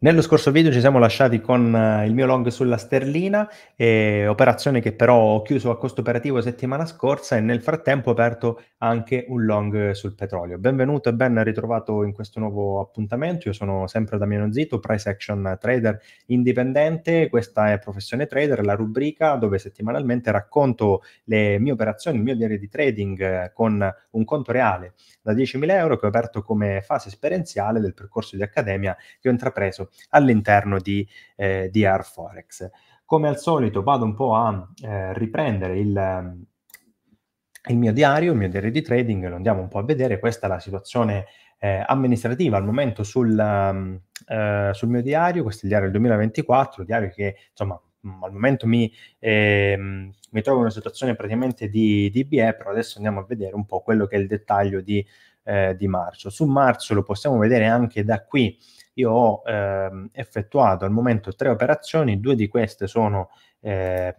Nello scorso video ci siamo lasciati con eh, il mio long sulla sterlina, eh, operazione che però ho chiuso a costo operativo settimana scorsa e nel frattempo ho aperto anche un long sul petrolio. Benvenuto e ben ritrovato in questo nuovo appuntamento. Io sono sempre Damiano Zito, price action trader indipendente. Questa è Professione Trader, la rubrica dove settimanalmente racconto le mie operazioni, il mio diario di trading eh, con un conto reale da 10.000 euro che ho aperto come fase esperienziale del percorso di accademia che ho intrapreso all'interno di, eh, di Airforex. Come al solito vado un po' a eh, riprendere il, il, mio diario, il mio diario di trading, lo andiamo un po' a vedere, questa è la situazione eh, amministrativa al momento sul, ehm, eh, sul, mio diario, questo è il diario del 2024, diario che insomma mm, al momento mi, eh, mi trovo in una situazione praticamente di, di BE, però adesso andiamo a vedere un po' quello che è il dettaglio di, eh, di marzo. Su marzo lo possiamo vedere anche da qui io ho eh, effettuato al momento tre operazioni, due di queste sono eh,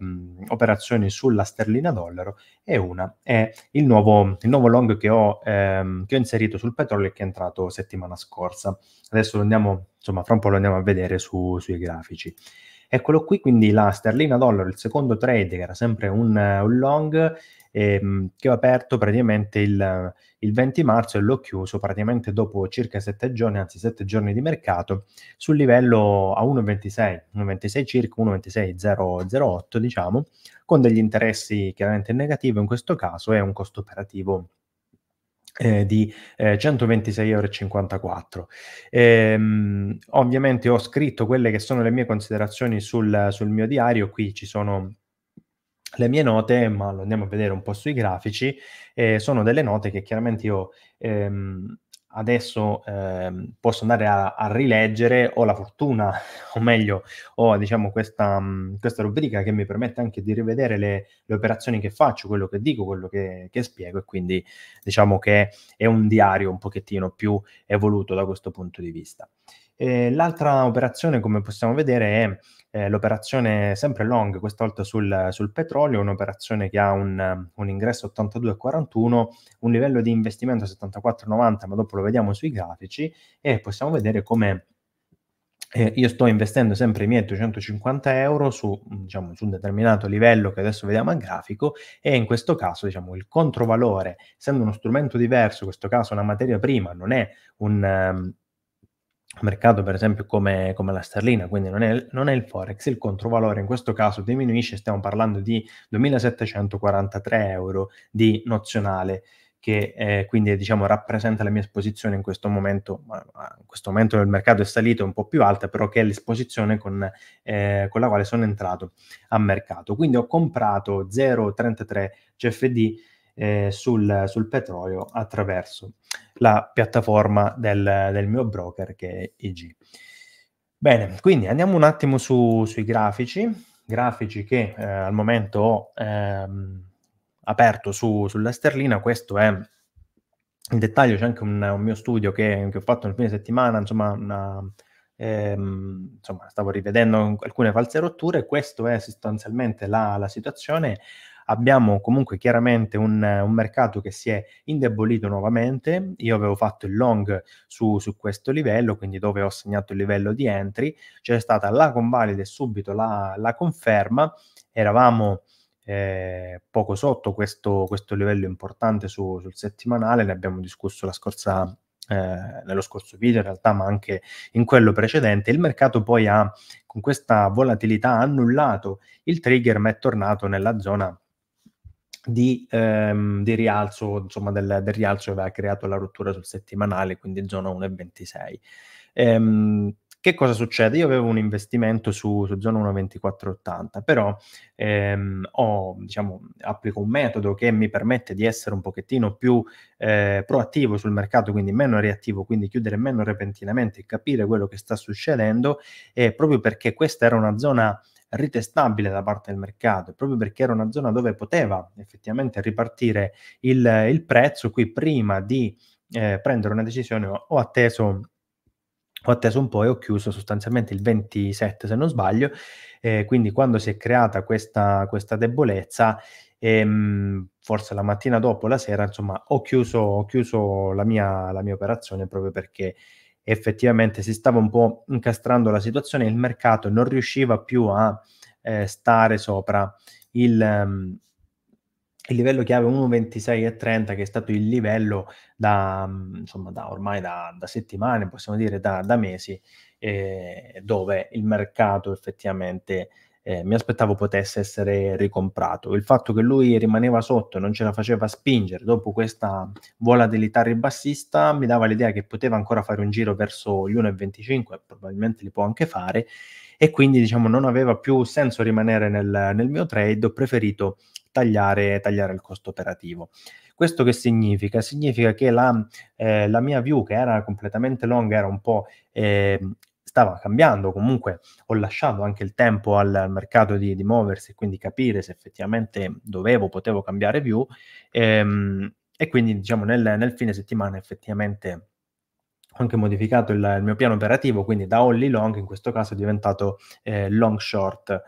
operazioni sulla sterlina dollaro e una è il nuovo, il nuovo long che ho, ehm, che ho, inserito sul petrolio e che è entrato settimana scorsa. Adesso lo andiamo, insomma, fra un po' lo andiamo a vedere su, sui grafici. Eccolo qui, quindi la sterlina dollaro, il secondo trade che era sempre un, eh, un long, ehm, che ho aperto praticamente il, il, 20 marzo e l'ho chiuso praticamente dopo circa 7 giorni, anzi 7 giorni di mercato, sul livello a 1,26, 1,26 circa, 1,26,008 diciamo, con degli interessi chiaramente negativi in questo caso e un costo operativo eh, di eh, 126,54 euro. Ehm, ovviamente ho scritto quelle che sono le mie considerazioni sul, sul mio diario, qui ci sono le mie note, ma lo andiamo a vedere un po' sui grafici, eh, sono delle note che chiaramente io ehm, adesso eh, posso andare a, a, rileggere, ho la fortuna, o meglio, ho diciamo, questa, mm, questa, rubrica che mi permette anche di rivedere le, le operazioni che faccio, quello che dico, quello che, che, spiego e quindi diciamo che è un diario un pochettino più evoluto da questo punto di vista l'altra operazione, come possiamo vedere, è eh, l'operazione sempre long, questa volta sul, sul petrolio, un'operazione che ha un, un ingresso 82,41, un livello di investimento 74,90, ma dopo lo vediamo sui grafici e possiamo vedere come eh, io sto investendo sempre i miei 250 euro su, diciamo, su, un determinato livello che adesso vediamo a grafico e in questo caso diciamo, il controvalore, essendo uno strumento diverso, in questo caso una materia prima, non è un... Um, mercato per esempio come, come la sterlina, quindi non è, non è, il forex, il controvalore in questo caso diminuisce, stiamo parlando di 2743 euro di nozionale che eh, quindi diciamo rappresenta la mia esposizione in questo momento, in questo momento il mercato è salito un po' più alta, però che è l'esposizione con, eh, con la quale sono entrato a mercato. Quindi ho comprato 0,33 CFD eh, sul, sul, petrolio attraverso la piattaforma del, del, mio broker che è IG. Bene, quindi andiamo un attimo su, sui grafici, grafici che eh, al momento ho ehm, aperto su, sulla sterlina, questo è in dettaglio, c'è anche un, un mio studio che, che, ho fatto nel fine settimana, insomma, una, ehm, insomma, stavo rivedendo alcune false rotture, questa è sostanzialmente la, la situazione, abbiamo comunque chiaramente un, un, mercato che si è indebolito nuovamente. Io avevo fatto il long su, su, questo livello, quindi dove ho segnato il livello di entry, c'è stata la convalida e subito la, la conferma. Eravamo eh, poco sotto questo, questo livello importante su, sul settimanale, ne abbiamo discusso la scorsa eh, nello scorso video in realtà, ma anche in quello precedente, il mercato poi ha con questa volatilità annullato il trigger, ma è tornato nella zona di, ehm, di, rialzo, insomma del, del, rialzo che aveva creato la rottura sul settimanale, quindi zona 1,26. Ehm, che cosa succede? Io avevo un investimento su, su zona 1,2480, però ehm, ho, diciamo, applico un metodo che mi permette di essere un pochettino più eh, proattivo sul mercato, quindi meno reattivo, quindi chiudere meno repentinamente e capire quello che sta succedendo, eh, proprio perché questa era una zona ritestabile da parte del mercato, proprio perché era una zona dove poteva effettivamente ripartire il, il prezzo, qui prima di eh, prendere una decisione ho atteso ho atteso un po' e ho chiuso sostanzialmente il 27 se non sbaglio, eh, quindi quando si è creata questa, questa debolezza, ehm, forse la mattina dopo, la sera, insomma, ho chiuso, ho chiuso la, mia, la, mia, operazione proprio perché effettivamente si stava un po' incastrando la situazione, il mercato non riusciva più a eh, stare sopra il, um, il, livello chiave 1,26,30 che è stato il livello da, insomma, da ormai da, da, settimane, possiamo dire da, da mesi, eh, dove il mercato effettivamente eh, mi aspettavo potesse essere ricomprato. Il fatto che lui rimaneva sotto e non ce la faceva spingere dopo questa volatilità ribassista mi dava l'idea che poteva ancora fare un giro verso gli 1,25, probabilmente li può anche fare, e quindi diciamo non aveva più senso rimanere nel, nel mio trade, ho preferito Tagliare, tagliare, il costo operativo. Questo che significa? Significa che la, eh, la, mia view, che era completamente long, era un po' eh, stava cambiando, comunque ho lasciato anche il tempo al, al mercato di, di, muoversi, quindi capire se effettivamente dovevo, potevo cambiare più ehm, e quindi diciamo nel, nel fine settimana effettivamente ho anche modificato il, il, mio piano operativo, quindi da only long in questo caso è diventato eh, long short.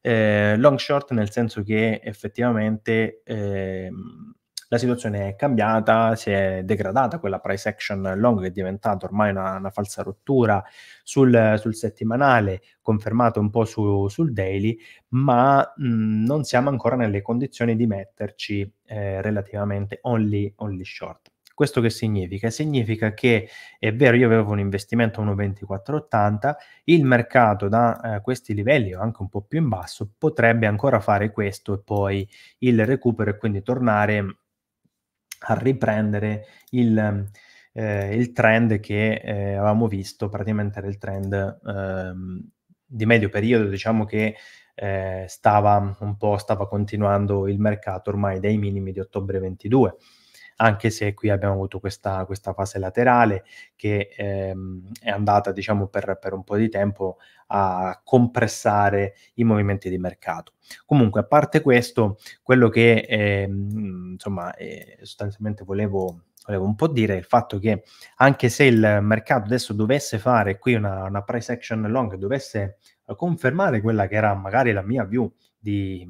Eh, long short nel senso che effettivamente... Ehm, la situazione è cambiata, si è degradata quella price action long che è diventata ormai una, una falsa rottura sul, sul, settimanale, confermato un po' su, sul daily, ma mh, non siamo ancora nelle condizioni di metterci eh, relativamente only, only short. Questo che significa? Significa che è vero, io avevo un investimento a 1,2480, il mercato da eh, questi livelli o anche un po' più in basso potrebbe ancora fare questo e poi il recupero e quindi tornare a riprendere il, eh, il trend che eh, avevamo visto, praticamente era il trend ehm, di medio periodo, diciamo che eh, stava un po', stava continuando il mercato ormai dai minimi di ottobre 22 anche se qui abbiamo avuto questa, questa fase laterale che ehm, è andata diciamo per, per un po' di tempo a compressare i movimenti di mercato. Comunque, a parte questo, quello che ehm, insomma eh, sostanzialmente volevo volevo un po' dire il fatto che anche se il mercato adesso dovesse fare qui una, una price action long, dovesse eh, confermare quella che era magari la mia view di,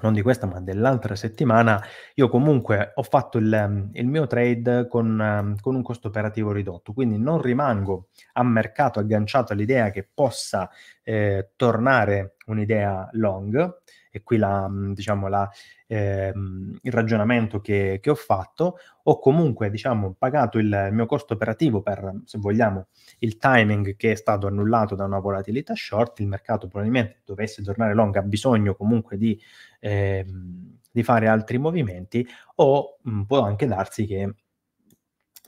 non di questa ma dell'altra settimana, io comunque ho fatto il, ehm, il mio trade con, ehm, con, un costo operativo ridotto, quindi non rimango a mercato agganciato all'idea che possa eh, tornare un'idea long, è qui la, mhmm, diciamo, la, ehm, il ragionamento che, che, ho fatto, ho comunque diciamo, pagato il mio costo operativo per, se vogliamo, il timing che è stato annullato da una volatilità short, il mercato probabilmente dovesse tornare long, ha bisogno comunque di, ehm, di fare altri movimenti, o mh, mhmm, può anche darsi che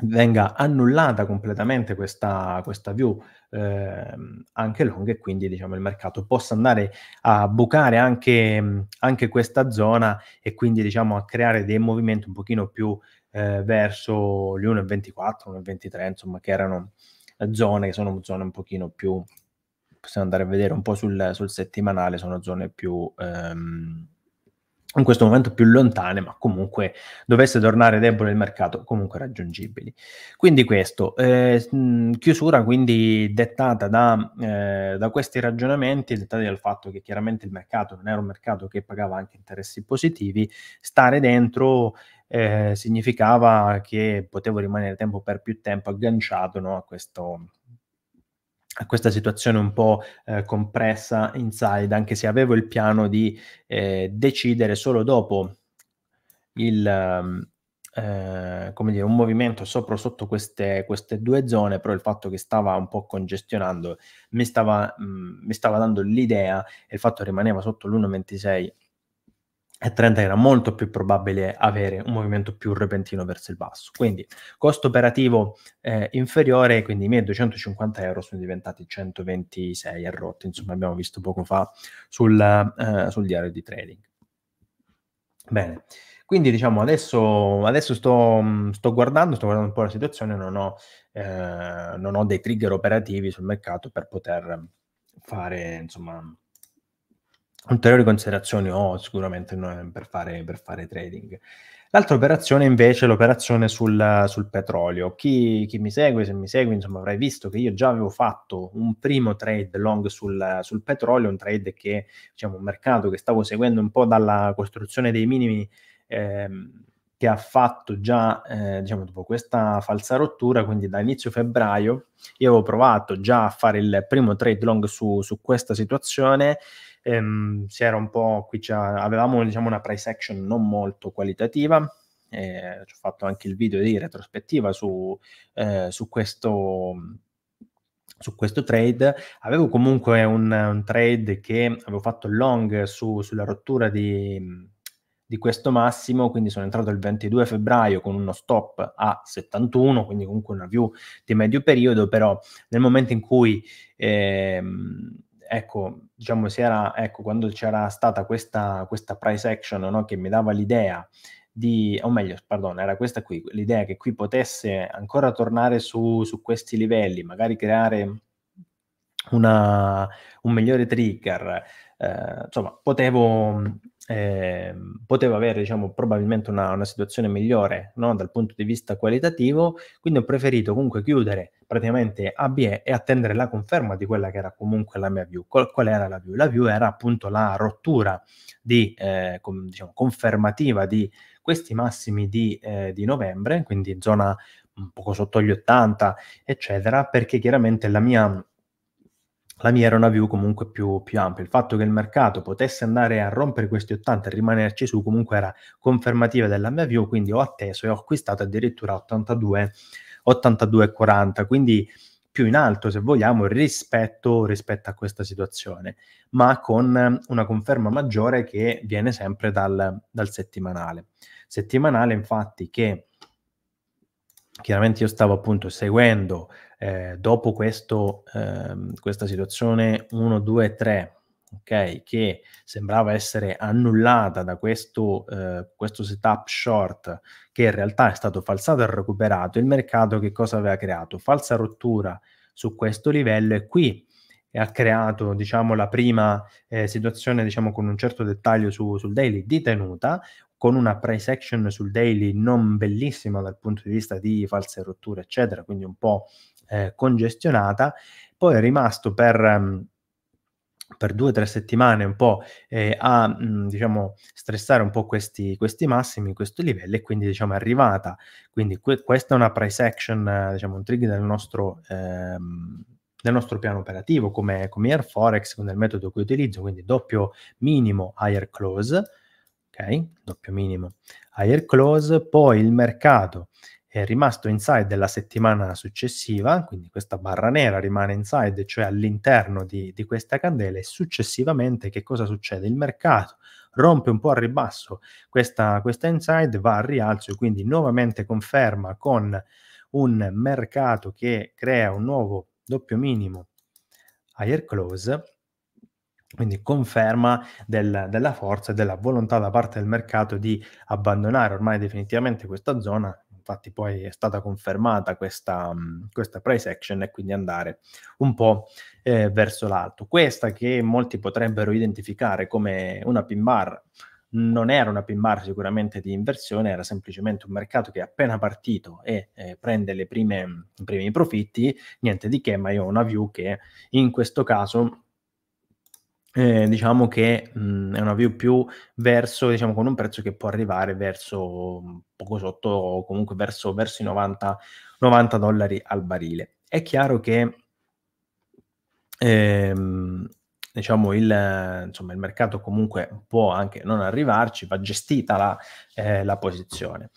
venga annullata completamente questa, questa view eh, anche long e quindi diciamo, il mercato possa andare a bucare anche, anche questa zona e quindi diciamo, a creare dei movimenti un pochino più eh, verso gli 1,24, 1,23 insomma che erano eh, zone che sono zone un pochino più possiamo andare a vedere un po' sul, sul settimanale sono zone più ehm, in questo momento più lontane, ma comunque dovesse tornare debole il mercato, comunque raggiungibili. Quindi questo, eh, chiusura quindi dettata da, eh, da, questi ragionamenti, dettati dal fatto che chiaramente il mercato non era un mercato che pagava anche interessi positivi, stare dentro eh, significava che potevo rimanere tempo per più tempo agganciato no, a questo a questa situazione un po' eh, compressa inside, anche se avevo il piano di eh, decidere solo dopo il, ehm, eh, come dire, un movimento sopra o sotto queste, queste, due zone, però il fatto che stava un po' congestionando mi stava, mh, mm, mi stava dando l'idea e il fatto che rimaneva sotto l'1,26 e 30 era molto più probabile avere un movimento più repentino verso il basso. Quindi costo operativo eh, inferiore, quindi i miei 250 euro sono diventati 126 a rotte, insomma abbiamo visto poco fa sul, eh, sul diario di trading. Bene, quindi diciamo adesso, adesso sto, sto, guardando, sto guardando un po' la situazione, non ho, eh, non ho dei trigger operativi sul mercato per poter fare, insomma, ulteriori considerazioni ho oh, sicuramente per fare, per fare trading. L'altra operazione invece è l'operazione sul, sul petrolio. Chi, chi, mi segue, se mi segui, insomma, avrai visto che io già avevo fatto un primo trade long sul, sul petrolio, un trade che, diciamo, un mercato che stavo seguendo un po' dalla costruzione dei minimi ehm, che ha fatto già, eh, diciamo, dopo questa falsa rottura, quindi da inizio febbraio, io avevo provato già a fare il primo trade long su, su questa situazione, ehm, si era un po' qui avevamo diciamo, una price action non molto qualitativa. Eh, ho fatto anche il video di retrospettiva su, eh, su questo su questo trade. Avevo comunque un, un, trade che avevo fatto long su, sulla rottura di, di, questo massimo, quindi sono entrato il 22 febbraio con uno stop a 71, quindi comunque una view di medio periodo, però nel momento in cui... Ehm, ecco, diciamo, si era, ecco, quando c'era stata questa, questa price action no, che mi dava l'idea di, o meglio, perdono, era questa qui, l'idea che qui potesse ancora tornare su, su questi livelli, magari creare una, un migliore trigger, eh, insomma, potevo eh, poteva avere diciamo, probabilmente una, una situazione migliore no? dal punto di vista qualitativo, quindi ho preferito comunque chiudere praticamente ABE e attendere la conferma di quella che era comunque la mia view. Qual, qual era la view? La view era appunto la rottura di, eh, com, diciamo, confermativa di questi massimi di, eh, di novembre, quindi zona un poco sotto gli 80, eccetera, perché chiaramente la mia la mia era una view comunque più, più, ampia. Il fatto che il mercato potesse andare a rompere questi 80 e rimanerci su comunque era confermativa della mia view, quindi ho atteso e ho acquistato addirittura 82, 82,40, quindi più in alto se vogliamo rispetto, rispetto a questa situazione, ma con una conferma maggiore che viene sempre dal, dal settimanale. Settimanale infatti che chiaramente io stavo appunto seguendo eh, dopo questo, ehm, questa situazione 1, 2, 3, okay, che sembrava essere annullata da questo, eh, questo, setup short, che in realtà è stato falsato e recuperato, il mercato che cosa aveva creato? Falsa rottura su questo livello e qui ha creato diciamo, la prima eh, situazione diciamo, con un certo dettaglio su, sul daily di tenuta, con una price action sul daily non bellissima dal punto di vista di false rotture, eccetera, quindi un po' eh, congestionata, poi è rimasto per, ehm, per due o tre settimane un po' eh, a mh, mm, diciamo, stressare un po' questi, questi massimi, questi livelli e quindi diciamo, è arrivata. Quindi que- questa è una price action, diciamo, un trigger del nostro... Ehm, nel nostro piano operativo come, come Air Forex, con il metodo che utilizzo, quindi doppio minimo higher close, ok? Doppio minimo higher close, poi il mercato è rimasto inside la settimana successiva, quindi questa barra nera rimane inside, cioè all'interno di, di, questa candela e successivamente che cosa succede? Il mercato rompe un po' al ribasso questa, questa inside, va al rialzo e quindi nuovamente conferma con un mercato che crea un nuovo doppio minimo higher close quindi conferma del, della forza e della volontà da parte del mercato di abbandonare ormai definitivamente questa zona Infatti poi è stata confermata questa, mm, questa price action e quindi andare un po' eh, verso l'alto. Questa che molti potrebbero identificare come una pin bar non era una pin bar sicuramente di inversione, era semplicemente un mercato che è appena partito e eh, prende le prime, i mm, primi profitti, niente di che, ma io ho una view che in questo caso eh, diciamo che mh, mhmm, è una view più verso, diciamo, con un prezzo che può arrivare verso mhmm, poco sotto o comunque verso, verso i 90, 90 dollari al barile. È chiaro che ehm, diciamo il, insomma, il, mercato comunque può anche non arrivarci, va gestita la, eh, la posizione.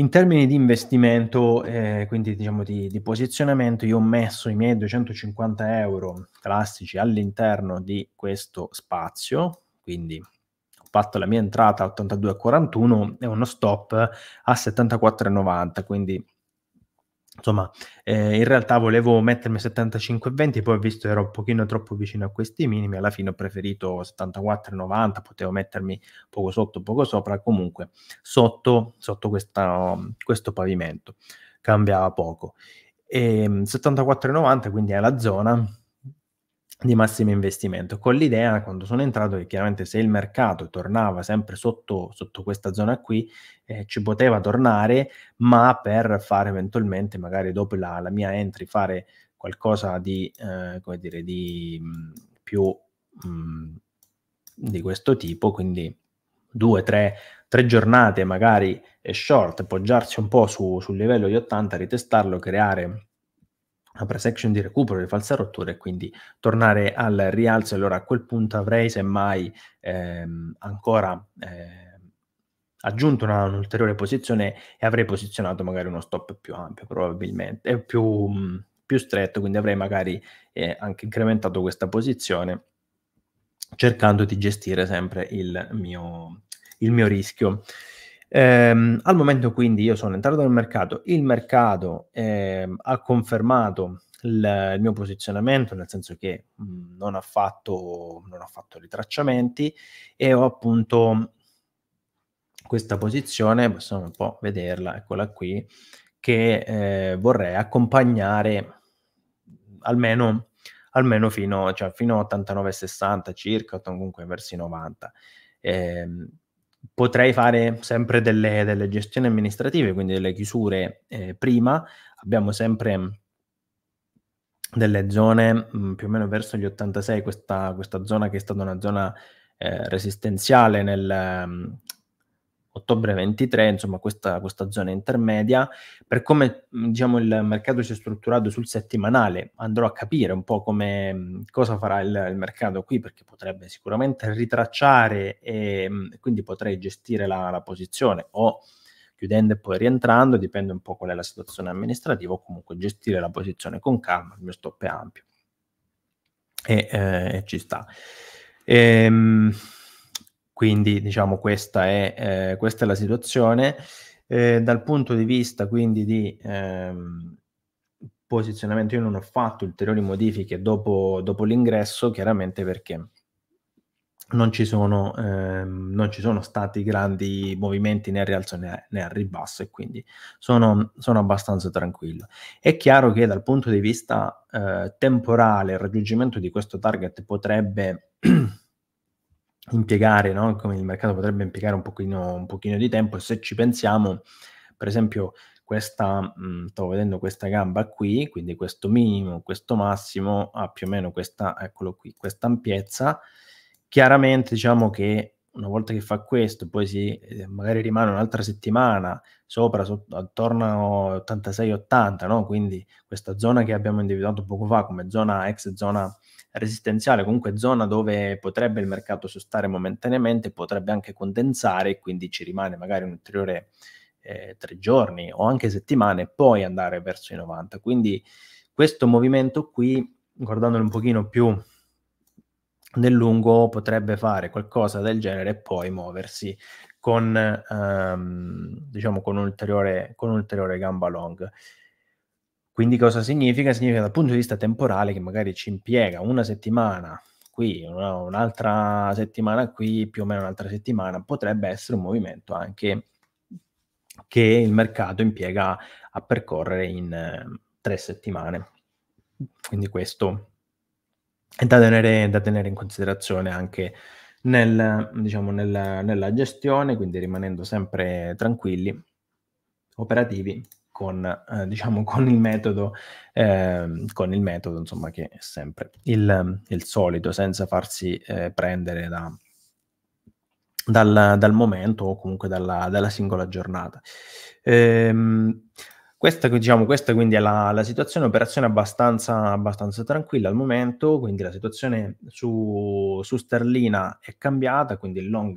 In termini di investimento, eh, quindi diciamo di, di, posizionamento, io ho messo i miei 250 euro classici all'interno di questo spazio, quindi ho fatto la mia entrata a 82,41 e uno stop a 74,90, quindi Insomma, eh, in realtà volevo mettermi 75,20, poi ho visto che ero un pochino troppo vicino a questi minimi, alla fine ho preferito 74,90, potevo mettermi poco sotto, poco sopra, comunque sotto, sotto questa, questo pavimento, cambiava poco. Ehm, e 74,90 quindi è la zona di massimo investimento, con l'idea quando sono entrato che chiaramente se il mercato tornava sempre sotto, sotto questa zona qui, eh, ci poteva tornare, ma per fare eventualmente, magari dopo la, la mia entry, fare qualcosa di, eh, come dire, di mh, mm, più mh, mm, di questo tipo, quindi due, tre, tre giornate magari short, poggiarsi un po' su, sul livello di 80, ritestarlo, creare una pre-section di recupero di falsa rottura e quindi tornare al rialzo. Allora a quel punto avrei semmai ehm, ancora eh, aggiunto una, un'ulteriore posizione e avrei posizionato magari uno stop più ampio probabilmente, e più, mh, più stretto, quindi avrei magari eh, anche incrementato questa posizione cercando di gestire sempre il mio, il mio rischio. Ehm, al momento quindi io sono entrato nel mercato, il mercato eh, ha confermato il, il, mio posizionamento, nel senso che mh, mhmm, non, ha fatto, non ha fatto ritracciamenti e ho appunto questa posizione, possiamo un po' vederla, eccola qui, che eh, vorrei accompagnare almeno, almeno fino, cioè fino a 89,60 circa, comunque versi 90. Eh, potrei fare sempre delle, delle, gestioni amministrative, quindi delle chiusure eh, prima. Abbiamo sempre mm, delle zone mh, mm, più o meno verso gli 86, questa, questa, zona che è stata una zona eh, resistenziale nel, mm, ottobre 23, insomma questa, questa, zona intermedia, per come diciamo, il mercato si è strutturato sul settimanale, andrò a capire un po' come, cosa farà il, il mercato qui, perché potrebbe sicuramente ritracciare e quindi potrei gestire la, la, posizione o chiudendo e poi rientrando, dipende un po' qual è la situazione amministrativa, o comunque gestire la posizione con calma, il mio stop è ampio e, eh, ci sta. Ehm, quindi diciamo questa è, eh, questa è la situazione. Eh, dal punto di vista quindi di ehm, posizionamento io non ho fatto ulteriori modifiche dopo, dopo l'ingresso, chiaramente perché non ci, sono, ehm, non ci, sono, stati grandi movimenti né a rialzo né, né a, ribasso e quindi sono, sono, abbastanza tranquillo. È chiaro che dal punto di vista eh, temporale il raggiungimento di questo target potrebbe impiegare, no? come il mercato potrebbe impiegare un pochino, un pochino di tempo e se ci pensiamo, per esempio, questa, mh, mm, stavo vedendo questa gamba qui, quindi questo minimo, questo massimo, ha più o meno questa, eccolo qui, questa ampiezza, chiaramente diciamo che una volta che fa questo, poi si, eh, magari rimane un'altra settimana sopra, so, attorno a 86-80, no? quindi questa zona che abbiamo individuato poco fa come zona ex zona resistenziale, comunque zona dove potrebbe il mercato sostare momentaneamente, potrebbe anche condensare, quindi ci rimane magari un ulteriore eh, tre giorni o anche settimane, poi andare verso i 90. Quindi questo movimento qui, guardandolo un pochino più nel lungo, potrebbe fare qualcosa del genere e poi muoversi con, ehm, diciamo, con, ulteriore, con ulteriore gamba long. Quindi cosa significa? Significa dal punto di vista temporale che magari ci impiega una settimana qui, un'altra settimana qui, più o meno un'altra settimana, potrebbe essere un movimento anche che il mercato impiega a percorrere in eh, tre settimane. Quindi questo è da tenere, da tenere in considerazione anche nel, diciamo, nel, nella gestione, quindi rimanendo sempre tranquilli, operativi con, eh, diciamo, con il metodo, eh, con il metodo insomma, che è sempre il, il solito, senza farsi eh, prendere da, dal, dal, momento o comunque dalla, dalla singola giornata. Ehm, questa, diciamo, questa, quindi è la, la situazione, operazione abbastanza, abbastanza, tranquilla al momento, quindi la situazione su, su Sterlina è cambiata, quindi il long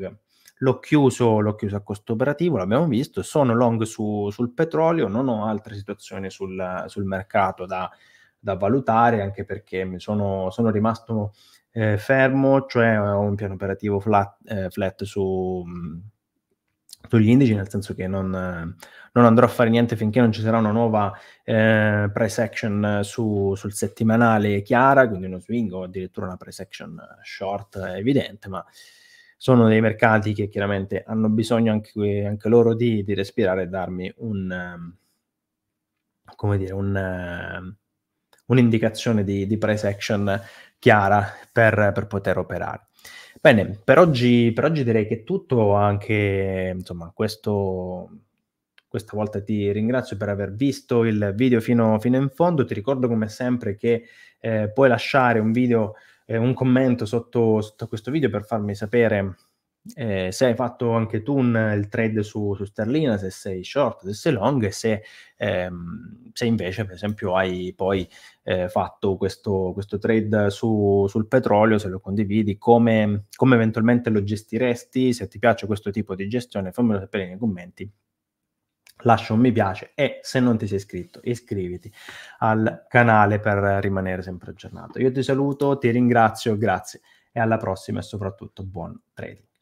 l'ho chiuso, l'ho chiuso a costo operativo, l'abbiamo visto, sono long su, sul petrolio, non ho altre situazioni sul, sul mercato da, da, valutare, anche perché mi sono, sono rimasto eh, fermo, cioè eh, ho un piano operativo flat, eh, flat su, mm, sugli indici, nel senso che non, non, andrò a fare niente finché non ci sarà una nuova eh, price action su, sul settimanale chiara, quindi uno swing o addirittura una price action short eh, evidente, ma sono dei mercati che chiaramente hanno bisogno anche, anche loro di, di, respirare e darmi un, ehm, come dire, un, ehm, un'indicazione di, di, price action chiara per, per poter operare. Bene, per oggi, per oggi, direi che è tutto, anche insomma, questo, questa volta ti ringrazio per aver visto il video fino, fino in fondo, ti ricordo come sempre che eh, puoi lasciare un video eh, un commento sotto, sotto, questo video per farmi sapere eh, se hai fatto anche tu un, il trade su, su, sterlina, se sei short, se sei long e se, ehm, se invece per esempio hai poi eh, fatto questo, questo trade su, sul petrolio, se lo condividi, come, come eventualmente lo gestiresti, se ti piace questo tipo di gestione, fammelo sapere nei commenti lascia un mi piace e se non ti sei iscritto iscriviti al canale per rimanere sempre aggiornato. Io ti saluto, ti ringrazio, grazie e alla prossima e soprattutto buon trading.